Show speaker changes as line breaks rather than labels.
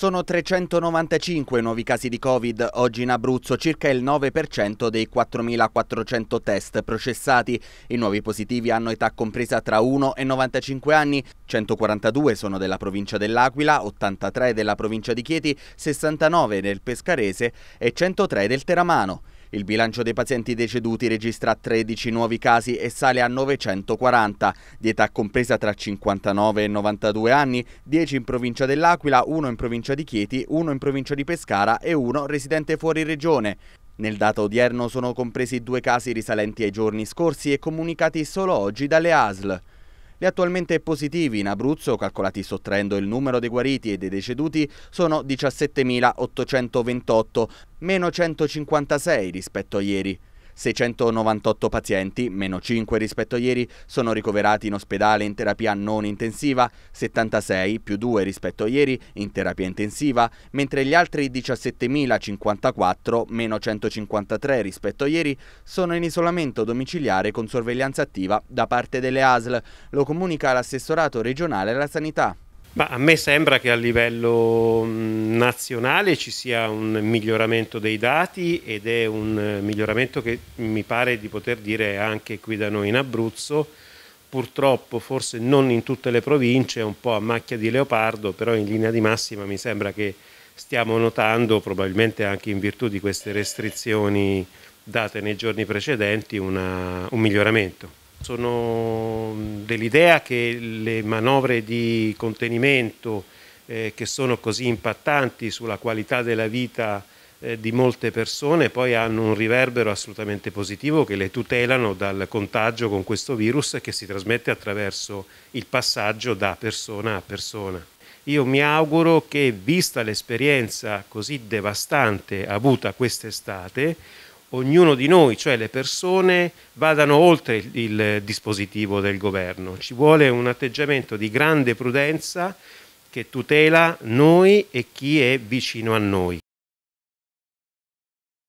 Sono 395 nuovi casi di Covid oggi in Abruzzo, circa il 9% dei 4.400 test processati. I nuovi positivi hanno età compresa tra 1 e 95 anni, 142 sono della provincia dell'Aquila, 83 della provincia di Chieti, 69 del Pescarese e 103 del Teramano. Il bilancio dei pazienti deceduti registra 13 nuovi casi e sale a 940, di età compresa tra 59 e 92 anni, 10 in provincia dell'Aquila, 1 in provincia di Chieti, 1 in provincia di Pescara e 1 residente fuori regione. Nel dato odierno sono compresi due casi risalenti ai giorni scorsi e comunicati solo oggi dalle ASL. Gli attualmente positivi in Abruzzo, calcolati sottraendo il numero dei guariti e dei deceduti, sono 17.828, meno 156 rispetto a ieri. 698 pazienti, meno 5 rispetto a ieri, sono ricoverati in ospedale in terapia non intensiva, 76 più 2 rispetto a ieri in terapia intensiva, mentre gli altri 17.054, meno 153 rispetto a ieri, sono in isolamento domiciliare con sorveglianza attiva da parte delle ASL, lo comunica l'assessorato regionale alla sanità.
Ma a me sembra che a livello mm, nazionale ci sia un miglioramento dei dati ed è un eh, miglioramento che mi pare di poter dire anche qui da noi in Abruzzo, purtroppo forse non in tutte le province, un po' a macchia di leopardo, però in linea di massima mi sembra che stiamo notando, probabilmente anche in virtù di queste restrizioni date nei giorni precedenti, una, un miglioramento. Sono dell'idea che le manovre di contenimento eh, che sono così impattanti sulla qualità della vita eh, di molte persone poi hanno un riverbero assolutamente positivo che le tutelano dal contagio con questo virus che si trasmette attraverso il passaggio da persona a persona. Io mi auguro che, vista l'esperienza così devastante avuta quest'estate, ognuno di noi, cioè le persone, vadano oltre il dispositivo del governo. Ci vuole un atteggiamento di grande prudenza che tutela noi e chi è vicino a noi.